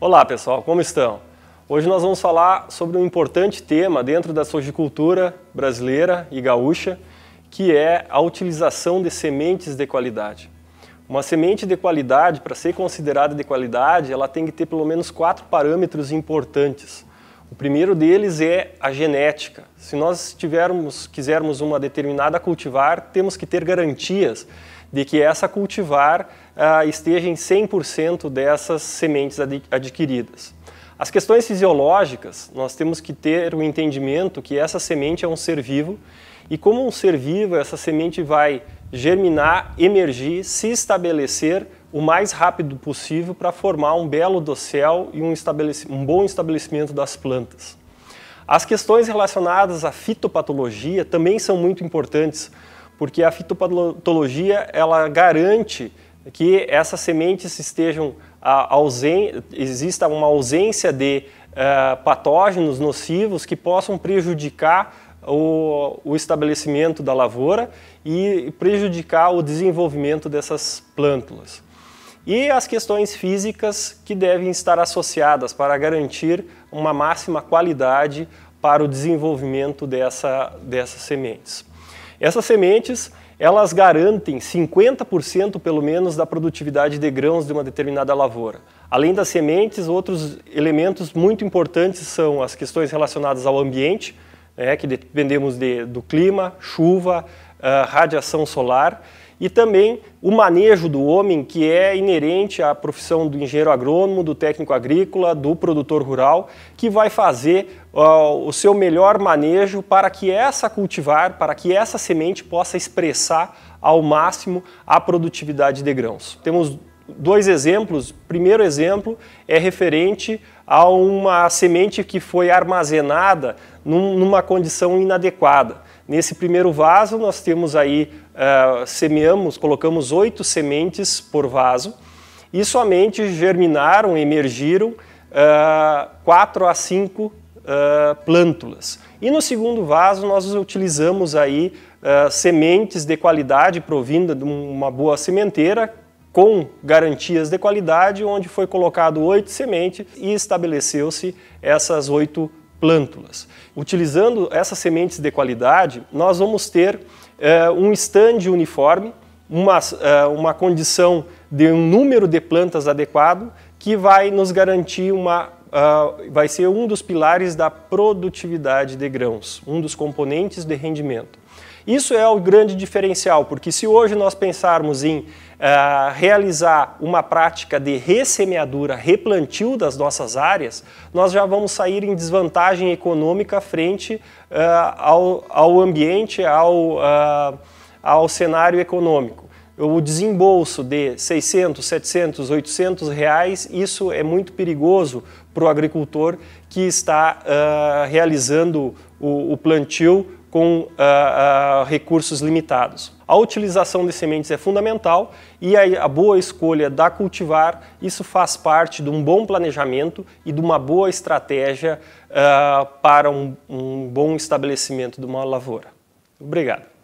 Olá pessoal, como estão? Hoje nós vamos falar sobre um importante tema dentro da sojicultura brasileira e gaúcha, que é a utilização de sementes de qualidade. Uma semente de qualidade, para ser considerada de qualidade, ela tem que ter pelo menos quatro parâmetros importantes. O primeiro deles é a genética. Se nós tivermos, quisermos uma determinada cultivar, temos que ter garantias de que essa cultivar ah, esteja em 100% dessas sementes adquiridas. As questões fisiológicas, nós temos que ter o entendimento que essa semente é um ser vivo e como um ser vivo, essa semente vai germinar, emergir, se estabelecer o mais rápido possível para formar um belo dossel e um, um bom estabelecimento das plantas. As questões relacionadas à fitopatologia também são muito importantes, porque a fitopatologia ela garante que essas sementes estejam ah, ausen... exista uma ausência de uh, patógenos nocivos que possam prejudicar o, o estabelecimento da lavoura e prejudicar o desenvolvimento dessas plântulas e as questões físicas que devem estar associadas para garantir uma máxima qualidade para o desenvolvimento dessa, dessas sementes. Essas sementes, elas garantem 50% pelo menos da produtividade de grãos de uma determinada lavoura. Além das sementes, outros elementos muito importantes são as questões relacionadas ao ambiente, né, que dependemos de, do clima, chuva, uh, radiação solar e também o manejo do homem, que é inerente à profissão do engenheiro agrônomo, do técnico agrícola, do produtor rural, que vai fazer uh, o seu melhor manejo para que essa cultivar, para que essa semente possa expressar ao máximo a produtividade de grãos. Temos dois exemplos. O primeiro exemplo é referente a uma semente que foi armazenada num, numa condição inadequada. Nesse primeiro vaso, nós temos aí, uh, semeamos, colocamos oito sementes por vaso e somente germinaram, emergiram uh, quatro a cinco uh, plântulas. E no segundo vaso, nós utilizamos aí uh, sementes de qualidade provinda de uma boa sementeira, com garantias de qualidade, onde foi colocado oito sementes e estabeleceu-se essas oito plântulas. Utilizando essas sementes de qualidade, nós vamos ter é, um stand uniforme, uma, é, eh, uma condição de um número de plantas adequado que vai nos garantir uma Uh, vai ser um dos pilares da produtividade de grãos, um dos componentes de rendimento. Isso é o grande diferencial, porque se hoje nós pensarmos em uh, realizar uma prática de ressemeadura, replantio das nossas áreas, nós já vamos sair em desvantagem econômica frente uh, ao, ao ambiente, ao, uh, ao cenário econômico o desembolso de 600, 700, 800 reais, isso é muito perigoso para o agricultor que está uh, realizando o, o plantio com ah, ah, recursos limitados. A utilização de sementes é fundamental e a, a, boa escolha da cultivar, isso faz parte de um bom planejamento e de uma boa estratégia ah, para um, um bom estabelecimento de uma lavoura. Obrigado.